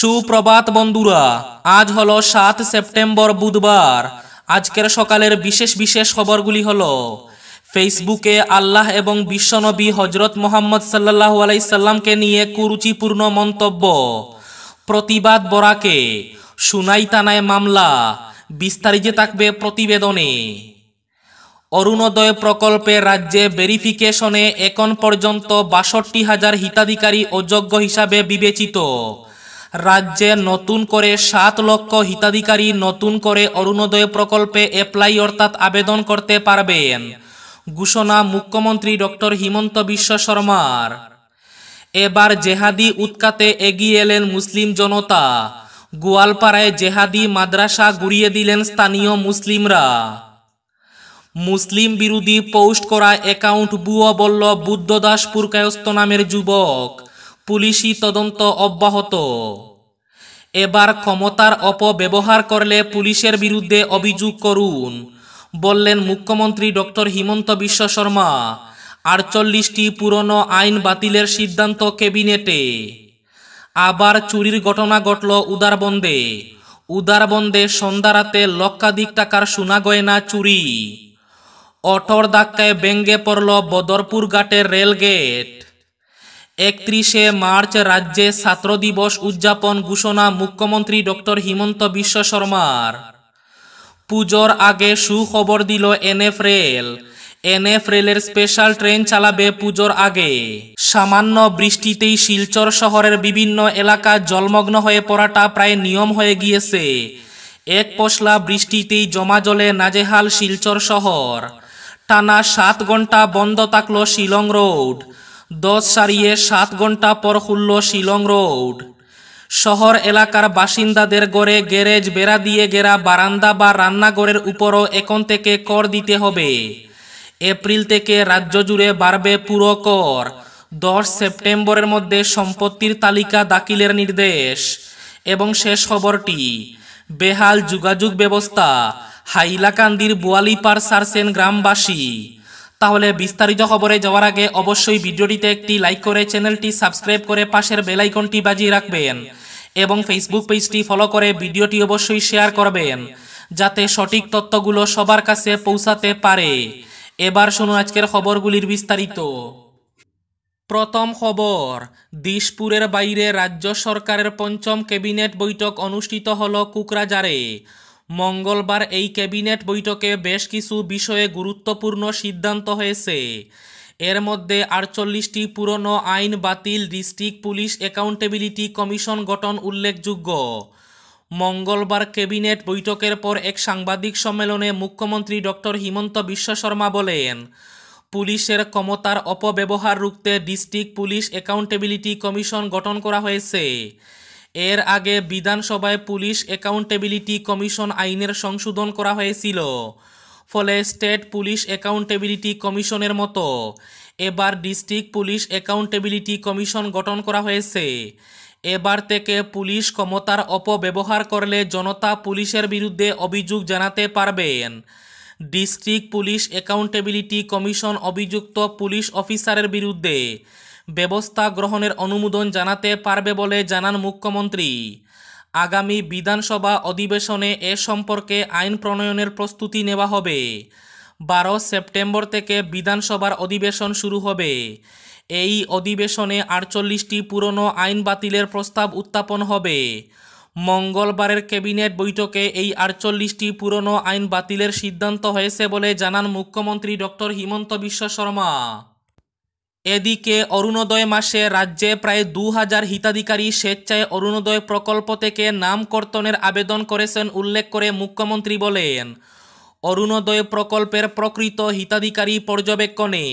সুপ্রভাত বন্ধুরা আজ হলো সাত সেপ্টেম্বর বুধবার আজকের সকালের বিশেষ বিশেষ খবরগুলি হলো ফেসবুকে আল্লাহ এবং বিশ্বনবী হজরত মোহাম্মদ সাল্লাহ আলাইসাল্লামকে নিয়ে কুরুচিপূর্ণ মন্তব্য প্রতিবাদ বরাকে সুনাই তানায় মামলা বিস্তারিত থাকবে প্রতিবেদনে অরুণোদয় প্রকল্পে রাজ্যে ভেরিফিকেশনে এখন পর্যন্ত বাষট্টি হাজার হিতাধিকারী অযোগ্য হিসাবে বিবেচিত রাজ্যে নতুন করে সাত লক্ষ হিতাধিকারী নতুন করে অরুণোদয় প্রকল্পে অ্যাপ্লাই অর্থাৎ আবেদন করতে পারবেন ঘোষণা মুখ্যমন্ত্রী ডক্টর হিমন্ত বিশ্ব শর্মার এবার জেহাদি উৎকাতে এগিয়ে এলেন মুসলিম জনতা গোয়ালপাড়ায় জেহাদি মাদ্রাসা গুড়িয়ে দিলেন স্থানীয় মুসলিমরা মুসলিম বিরোধী পোস্ট করা অ্যাকাউন্ট বুয়া বলল বুদ্ধদাস পুরকায়স্ত নামের যুবক পুলিশি তদন্ত অব্যাহত এবার ক্ষমতার অপব্যবহার করলে পুলিশের বিরুদ্ধে অভিযোগ করুন বললেন মুখ্যমন্ত্রী ডক্টর হিমন্ত বিশ্ব শর্মা আটচল্লিশটি পুরনো আইন বাতিলের সিদ্ধান্ত ক্যাবিনেটে আবার চুরির ঘটনা ঘটল উদারবন্দে উদারবন্দে সন্ধ্যা রাতে লক্ষাধিক টাকার সোনা গয়না চুরি অটর ধাক্কায় ব্যঙ্গে পড়ল বদরপুর ঘাটের রেলগেট একত্রিশে মার্চ রাজ্যে ছাত্র দিবস উদযাপন ঘোষণা মুখ্যমন্ত্রী ডক্টর হিমন্ত বিশ্ব শর্মার পুজোর আগে সুখবর দিল এনএফ রেল এনএফ রেলের স্পেশাল ট্রেন চালাবে পুজোর আগে সামান্য বৃষ্টিতেই শিলচর শহরের বিভিন্ন এলাকা জলমগ্ন হয়ে পড়াটা প্রায় নিয়ম হয়ে গিয়েছে এক পশলা বৃষ্টিতেই জমা জলে নাজেহাল শিলচর শহর টানা সাত ঘন্টা বন্ধ থাকল শিলং রোড দশ সারিয়ে সাত ঘন্টা পর খুলল শিলং রোড শহর এলাকার বাসিন্দাদের গড়ে গ্যারেজ বেড়া দিয়ে গেরা বারান্দা বা রান্নাঘরের উপরও এখন থেকে কর দিতে হবে এপ্রিল থেকে রাজ্য জুড়ে বাড়বে পুরো কর দশ সেপ্টেম্বরের মধ্যে সম্পত্তির তালিকা দাখিলের নির্দেশ এবং শেষ খবরটি বেহাল যোগাযোগ ব্যবস্থা হাইলাকান্দির বোয়ালিপার সারসেন গ্রামবাসী তাহলে বিস্তারিত খবরে যাওয়ার আগে অবশ্যই ভিডিওটিতে একটি লাইক করে চ্যানেলটি সাবস্ক্রাইব করে পাশের বেলাইকনটি বাজিয়ে রাখবেন এবং ফেসবুক পেজটি ফলো করে ভিডিওটি অবশ্যই শেয়ার করবেন যাতে সঠিক তথ্যগুলো সবার কাছে পৌঁছাতে পারে এবার শুনুন আজকের খবরগুলির বিস্তারিত প্রথম খবর দিশপুরের বাইরে রাজ্য সরকারের পঞ্চম ক্যাবিনেট বৈঠক অনুষ্ঠিত হল কুকরাজারে মঙ্গলবার এই ক্যাবিনেট বৈঠকে বেশ কিছু বিষয়ে গুরুত্বপূর্ণ সিদ্ধান্ত হয়েছে এর মধ্যে আটচল্লিশটি পুরনো আইন বাতিল ডিস্ট্রিক্ট পুলিশ অ্যাকাউন্টেবিলিটি কমিশন গঠন উল্লেখযোগ্য মঙ্গলবার ক্যাবিনেট বৈঠকের পর এক সাংবাদিক সম্মেলনে মুখ্যমন্ত্রী ডক্টর হিমন্ত বিশ্ব শর্মা বলেন পুলিশের ক্ষমতার অপব্যবহার রুখতে ডিস্ট্রিক্ট পুলিশ অ্যাকাউন্টেবিলিটি কমিশন গঠন করা হয়েছে এর আগে বিধানসভায় পুলিশ অ্যাকাউন্টেবিলিটি কমিশন আইনের সংশোধন করা হয়েছিল ফলে স্টেট পুলিশ অ্যাকাউন্টেবিলিটি কমিশনের মতো এবার ডিস্ট্রিক্ট পুলিশ অ্যাকাউন্টেবিলিটি কমিশন গঠন করা হয়েছে এবার থেকে পুলিশ ক্ষমতার অপব্যবহার করলে জনতা পুলিশের বিরুদ্ধে অভিযোগ জানাতে পারবেন ডিস্ট্রিক্ট পুলিশ অ্যাকাউন্টেবিলিটি কমিশন অভিযুক্ত পুলিশ অফিসারের বিরুদ্ধে ব্যবস্থা গ্রহণের অনুমোদন জানাতে পারবে বলে জানান মুখ্যমন্ত্রী আগামী বিধানসভা অধিবেশনে এ সম্পর্কে আইন প্রণয়নের প্রস্তুতি নেওয়া হবে বারো সেপ্টেম্বর থেকে বিধানসভার অধিবেশন শুরু হবে এই অধিবেশনে আটচল্লিশটি পুরনো আইন বাতিলের প্রস্তাব উত্থাপন হবে মঙ্গলবারের ক্যাবিনেট বৈঠকে এই আটচল্লিশটি পুরনো আইন বাতিলের সিদ্ধান্ত হয়েছে বলে জানান মুখ্যমন্ত্রী ডক্টর হিমন্ত বিশ্ব শর্মা এদিকে অরুণোদয় মাসে রাজ্যে প্রায় দু হাজার হিতাধিকারী স্বেচ্ছায় অরুণোদয় প্রকল্প থেকে নাম কর্তনের আবেদন করেছেন উল্লেখ করে মুখ্যমন্ত্রী বলেন অরুণোদয় প্রকল্পের প্রকৃত হিতাধিকারী পর্যবেক্ষণে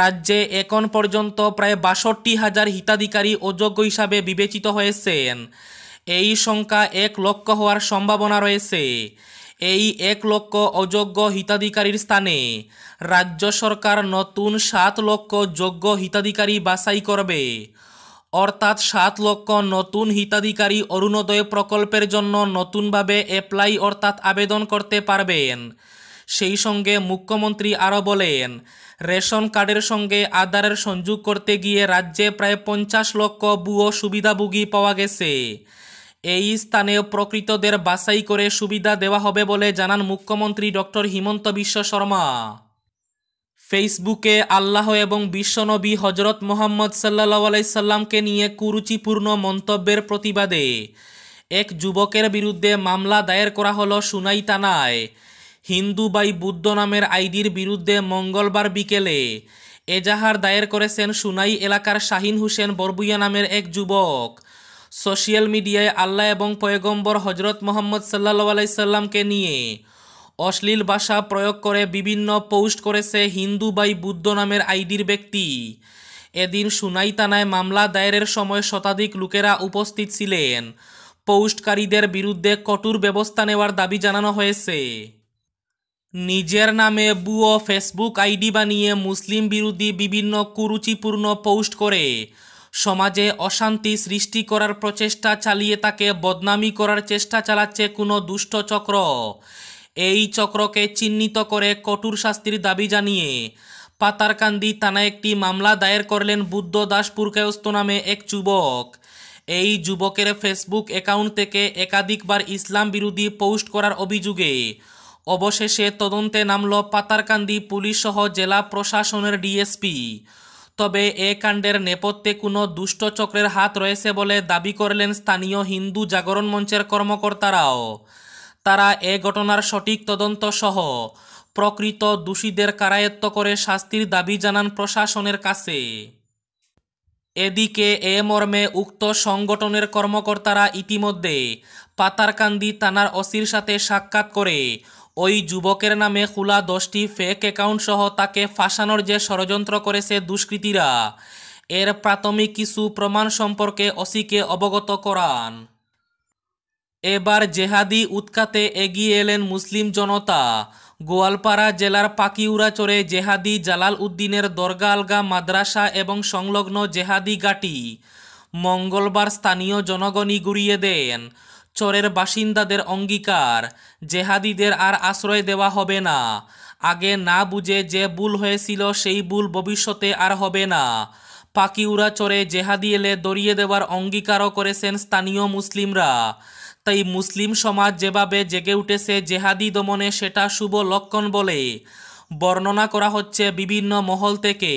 রাজ্যে এখন পর্যন্ত প্রায় বাষট্টি হাজার হিতাধিকারী অযোগ্য হিসাবে বিবেচিত হয়েছেন এই সংখ্যা এক লক্ষ হওয়ার সম্ভাবনা রয়েছে এই এক লক্ষ অযোগ্য হিতাধিকারীর স্থানে রাজ্য সরকার নতুন সাত লক্ষ যোগ্য হিতাধিকারী বাছাই করবে অর্থাৎ সাত লক্ষ নতুন হিতাধিকারী অরুণোদয় প্রকল্পের জন্য নতুনভাবে অ্যাপ্লাই অর্থাৎ আবেদন করতে পারবেন সেই সঙ্গে মুখ্যমন্ত্রী আরও বলেন রেশন কার্ডের সঙ্গে আধারের সংযোগ করতে গিয়ে রাজ্যে প্রায় পঞ্চাশ লক্ষ ভুয়ো সুবিধাভোগী পাওয়া গেছে এই স্থানে প্রকৃতদের বাছাই করে সুবিধা দেওয়া হবে বলে জানান মুখ্যমন্ত্রী ডক্টর হিমন্ত বিশ্ব শর্মা ফেসবুকে আল্লাহ এবং বিশ্বনবী হজরত মোহাম্মদ সাল্লা সাল্লামকে নিয়ে কুরুচিপূর্ণ মন্তব্যের প্রতিবাদে এক যুবকের বিরুদ্ধে মামলা দায়ের করা হল সুনাই তানায় হিন্দু বাই বুদ্ধ নামের আইডির বিরুদ্ধে মঙ্গলবার বিকেলে এজাহার দায়ের করেছেন সুনাই এলাকার শাহিন হুসেন বরবুইয়া নামের এক যুবক সোশিয়াল মিডিয়ায় আল্লাহ এবং পয়গম্বর হজরত মোহাম্মদ সাল্লা আলাইসাল্লামকে নিয়ে অশ্লীল ভাষা প্রয়োগ করে বিভিন্ন পোস্ট করেছে হিন্দু বাই বুদ্ধ নামের আইডির ব্যক্তি এদিন সুনাই মামলা দায়েরের সময় শতাধিক লোকেরা উপস্থিত ছিলেন পোস্টকারীদের বিরুদ্ধে কঠোর ব্যবস্থা নেওয়ার দাবি জানানো হয়েছে নিজের নামে বুয়ো ফেসবুক আইডি বানিয়ে মুসলিম বিরোধী বিভিন্ন কুরুচিপূর্ণ পোস্ট করে সমাজে অশান্তি সৃষ্টি করার প্রচেষ্টা চালিয়ে তাকে বদনামি করার চেষ্টা চালাচ্ছে কোনো দুষ্ট চক্র এই চক্রকে চিহ্নিত করে কঠোর শাস্তির দাবি জানিয়ে পাতারকান্দি থানায় একটি মামলা দায়ের করলেন বুদ্ধ দাসপুর কায়স্ত নামে এক যুবক এই যুবকের ফেসবুক অ্যাকাউন্ট থেকে একাধিকবার ইসলাম বিরোধী পোস্ট করার অভিযোগে অবশেষে তদন্তে নামল পাতারকান্দি পুলিশ সহ জেলা প্রশাসনের ডিএসপি তবে এ কাণ্ডের নেপথ্যে কোনো দুষ্টচক্রের হাত রয়েছে বলে দাবি করলেন স্থানীয় হিন্দু জাগরণ মঞ্চের কর্মকর্তারাও তারা এ ঘটনার সঠিক তদন্ত সহ প্রকৃত দোষীদের কারায়ত্ত করে শাস্তির দাবি জানান প্রশাসনের কাছে এদিকে এ মর্মে উক্ত সংগঠনের কর্মকর্তারা ইতিমধ্যে পাতারকান্দি থানার অসির সাথে সাক্ষাৎ করে ওই যুবকের নামে খোলা দশটি ফেক অ্যাকাউন্ট সহ তাকে ফাঁসানোর যে ষড়যন্ত্র করেছে দুষ্কৃতীরা এর প্রাথমিক কিছু প্রমাণ সম্পর্কে অসিকে অবগত করান এবার জেহাদি উৎকাতে এগিয়ে এলেন মুসলিম জনতা গোয়ালপাড়া জেলার পাকিউরা পাকিউরাচরে জেহাদি জালাল উদ্দিনের দরগা আলগা মাদ্রাসা এবং সংলগ্ন জেহাদি গাটি মঙ্গলবার স্থানীয় জনগণই গুড়িয়ে দেন চরের বাসিন্দাদের অঙ্গীকার জেহাদিদের আর আশ্রয় দেওয়া হবে না আগে না বুঝে যে ভুল হয়েছিল সেই ভুল ভবিষ্যতে আর হবে না পাকিউরা চরে জেহাদি এলে দরিয়ে দেওয়ার অঙ্গীকারও করেছেন স্থানীয় মুসলিমরা তাই মুসলিম সমাজ যেভাবে জেগে উঠেছে জেহাদি দমনে সেটা শুভ লক্ষণ বলে বর্ণনা করা হচ্ছে বিভিন্ন মহল থেকে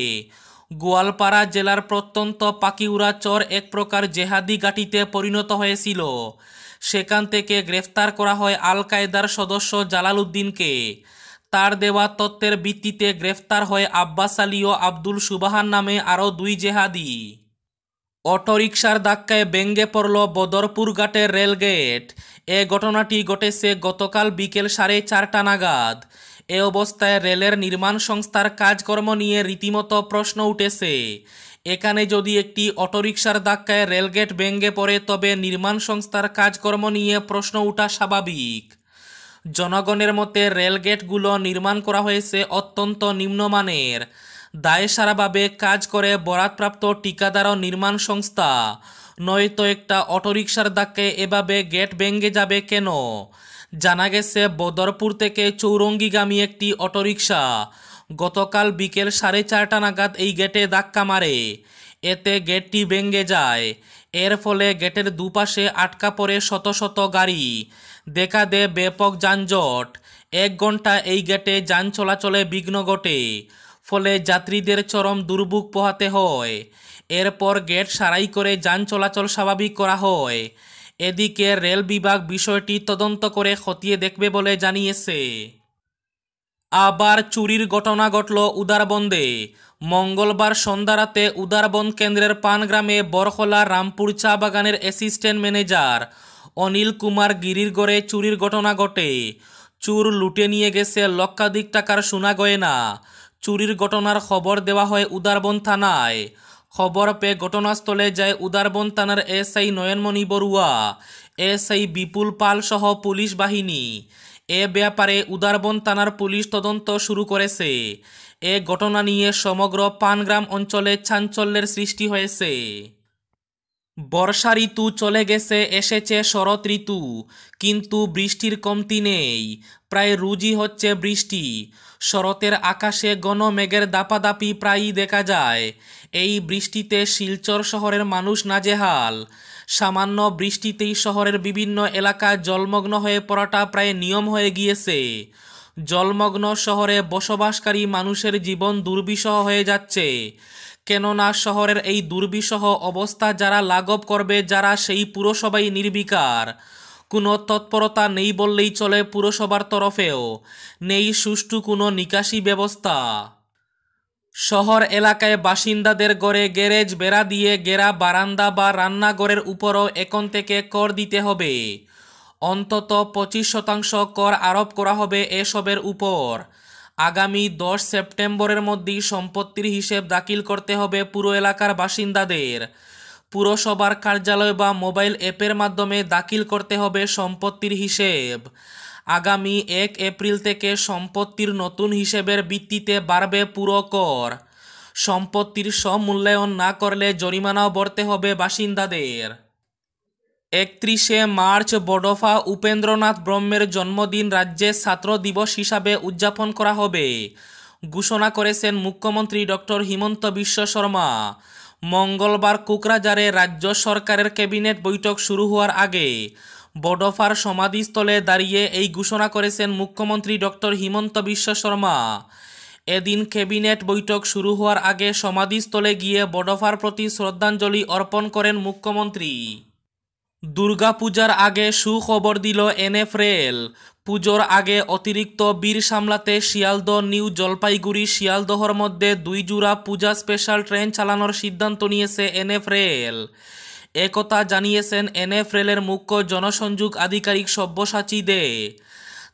গোয়ালপাড়া জেলার প্রত্যন্ত পাকিউরা চর এক প্রকার জেহাদি গাটিতে পরিণত হয়েছিল সেখান থেকে গ্রেফতার করা হয় আল কায়দার সদস্য জালাল উদ্দিনকে তার দেওয়া তত্ত্বের ভিত্তিতে গ্রেফতার হয় আব্বাস আলী ও আব্দুল সুবাহান নামে আরও দুই জেহাদি অটোরিকশার ধাক্কায় বেঙ্গে পড়ল বদরপুর ঘাটের রেলগেট এ ঘটনাটি ঘটেছে গতকাল বিকেল সাড়ে চারটা নাগাদ এ অবস্থায় রেলের নির্মাণ সংস্থার কাজকর্ম নিয়ে রীতিমতো প্রশ্ন উঠেছে এখানে যদি একটি অটোরিকশার ধাক্কায় রেলগেট ভেঙ্গে পড়ে তবে নির্মাণ সংস্থার কাজকর্ম নিয়ে প্রশ্ন ওঠা স্বাভাবিক জনগণের মতে রেলগেটগুলো নির্মাণ করা হয়েছে অত্যন্ত নিম্নমানের সারাভাবে কাজ করে বরাতপ্রাপ্ত টিকাদার নির্মাণ সংস্থা নয়তো একটা অটোরিকশার ধাক্কায় এভাবে গেট ভেঙ্গে যাবে কেন জানা গেছে বদরপুর থেকে চৌরঙ্গিগামী একটি অটোরিকশা গতকাল বিকেল সাড়ে চারটা নাগাদ এই গেটে ধাক্কা মারে এতে গেটটি ভেঙে যায় এর ফলে গেটের দুপাশে আটকা পড়ে শত শত গাড়ি দেখা দে ব্যাপক যানজট এক ঘন্টা এই গেটে যান চলাচলে বিঘ্ন ঘটে ফলে যাত্রীদের চরম দুর্ভোগ পোহাতে হয় এরপর গেট সারাই করে যান চলাচল স্বাভাবিক করা হয় এদিকে রেল বিভাগ বিষয়টি তদন্ত করে খতিয়ে দেখবে বলে জানিয়েছে আবার চুরির ঘটনা ঘটল উদারবন্দে মঙ্গলবার সন্ধ্যা রাতে উদারবন কেন্দ্রের পানগ্রামে বরখলা রামপুর চা বাগানের অ্যাসিস্ট্যান্ট ম্যানেজার অনিল কুমার গিরির গড়ে চুরির ঘটনা ঘটে চুর লুটে নিয়ে গেছে লক্ষাধিক টাকার সোনা গয়না চুরির ঘটনার খবর দেওয়া হয় উদারবন থানায় খবর পেয়ে ঘটনাস্থলে যায় উদারবন থানার এসআই নয়নমণি বড়ুয়া এসআই বিপুল পাল সহ পুলিশ বাহিনী এ ব্যাপারে উদারবন থানার পুলিশ তদন্ত শুরু করেছে এ ঘটনা নিয়ে সমগ্র পানগ্রাম অঞ্চলে চাঞ্চল্যের সৃষ্টি হয়েছে বর্ষা ঋতু চলে গেছে এসেছে শরৎ ঋতু কিন্তু বৃষ্টির কমতি নেই প্রায় রুজি হচ্ছে বৃষ্টি শরতের আকাশে গণমেঘের মেঘের দাপাদাপি প্রায়ই দেখা যায় এই বৃষ্টিতে শিলচর শহরের মানুষ নাজেহাল সামান্য বৃষ্টিতেই শহরের বিভিন্ন এলাকা জলমগ্ন হয়ে পড়াটা প্রায় নিয়ম হয়ে গিয়েছে জলমগ্ন শহরে বসবাসকারী মানুষের জীবন দুর্বিষহ হয়ে যাচ্ছে কেননা শহরের এই দুর্বিষহ অবস্থা যারা লাঘব করবে যারা সেই পুরসভাই নির্বিকার কোনো তৎপরতা নেই বললেই চলে পুরসভার তরফেও নেই সুষ্ঠু কোনো নিকাশি ব্যবস্থা শহর এলাকায় বাসিন্দাদের গড়ে গ্যারেজ বেড়া দিয়ে গেরা বারান্দা বা রান্নাঘরের উপরও এখন থেকে কর দিতে হবে অন্তত পঁচিশ শতাংশ কর আরোপ করা হবে এসবের উপর আগামী দশ সেপ্টেম্বরের মধ্যেই সম্পত্তির হিসেব দাখিল করতে হবে পুরো এলাকার বাসিন্দাদের পুরসভার কার্যালয় বা মোবাইল অ্যাপের মাধ্যমে দাখিল করতে হবে সম্পত্তির হিসেব আগামী এক এপ্রিল থেকে সম্পত্তির নতুন হিসেবের ভিত্তিতে বাড়বে পুরো কর সম্পত্তির সমূল্যায়ন না করলে জরিমানাও বর্তে হবে বাসিন্দাদের একত্রিশে মার্চ বডফা উপেন্দ্রনাথ ব্রহ্মের জন্মদিন রাজ্যে ছাত্র দিবস হিসাবে উদযাপন করা হবে ঘোষণা করেছেন মুখ্যমন্ত্রী ডক্টর হিমন্ত বিশ্ব শর্মা মঙ্গলবার কোকরাঝারে রাজ্য সরকারের ক্যাবিনেট বৈঠক শুরু হওয়ার আগে বডফার সমাধিস্থলে দাঁড়িয়ে এই ঘোষণা করেছেন মুখ্যমন্ত্রী ডক্টর হিমন্ত বিশ্ব শর্মা এদিন ক্যাবিনেট বৈঠক শুরু হওয়ার আগে সমাধিস্থলে গিয়ে বডফার প্রতি শ্রদ্ধাঞ্জলি অর্পণ করেন মুখ্যমন্ত্রী দুর্গাপূজার আগে সুখবর দিল এনএফ রেল পুজোর আগে অতিরিক্ত বীর সামলাতে শিয়ালদহ নিউ জলপাইগুড়ি শিয়ালদহর মধ্যে দুই জোড়া পূজা স্পেশাল ট্রেন চালানোর সিদ্ধান্ত নিয়েছে এনএফ রেল একথা জানিয়েছেন এনএফরেলের মুখ্য জনসংযোগ আধিকারিক সব্যসাচী দে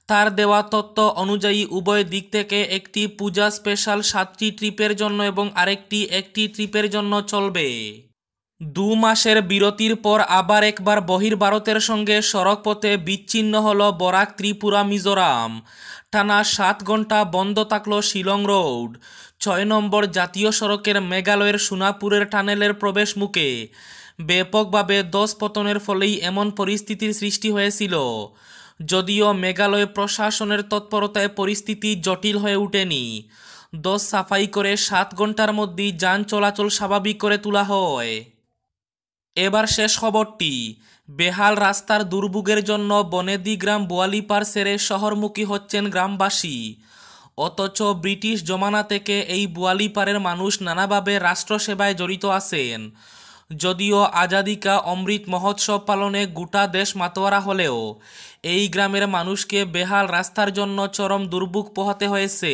তার দেওয়া তত্ত্ব অনুযায়ী উভয় দিক থেকে একটি পূজা স্পেশাল সাতটি ট্রিপের জন্য এবং আরেকটি একটি ট্রিপের জন্য চলবে দু মাসের বিরতির পর আবার একবার বহির্ভারতের সঙ্গে সড়কপথে বিচ্ছিন্ন হল বরাক ত্রিপুরা মিজোরাম টানা সাত ঘন্টা বন্ধ থাকল শিলং রোড ছয় নম্বর জাতীয় সড়কের মেঘালয়ের সোনাপুরের টানেলের প্রবেশ মুখে ব্যাপকভাবে দশ পতনের ফলেই এমন পরিস্থিতির সৃষ্টি হয়েছিল যদিও মেঘালয় প্রশাসনের তৎপরতায় পরিস্থিতি জটিল হয়ে ওঠেনি দশ সাফাই করে সাত ঘন্টার মধ্যেই যান চলাচল স্বাভাবিক করে তোলা হয় এবার শেষ খবরটি বেহাল রাস্তার দুর্ভোগের জন্য বনেদি গ্রাম বোয়ালিপার সেরে শহরমুখী হচ্ছেন গ্রামবাসী অথচ ব্রিটিশ জমানা থেকে এই বোয়ালিপারের মানুষ নানাভাবে রাষ্ট্রসেবায় জড়িত আছেন যদিও আজাদিকা অমৃত মহোৎসব পালনে গোটা দেশ মাতোয়ারা হলেও এই গ্রামের মানুষকে বেহাল রাস্তার জন্য চরম দুর্ভোগ পোহাতে হয়েছে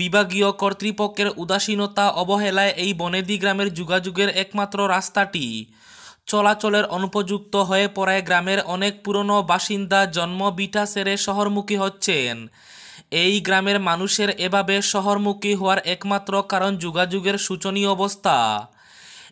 বিভাগীয় কর্তৃপক্ষের উদাসীনতা অবহেলায় এই বনেদি গ্রামের যোগাযোগের একমাত্র রাস্তাটি চলাচলের অনুপযুক্ত হয়ে পড়ায় গ্রামের অনেক পুরনো বাসিন্দা জন্ম বিটা সেরে শহরমুখী হচ্ছেন এই গ্রামের মানুষের এভাবে শহরমুখী হওয়ার একমাত্র কারণ যোগাযোগের শোচনীয় অবস্থা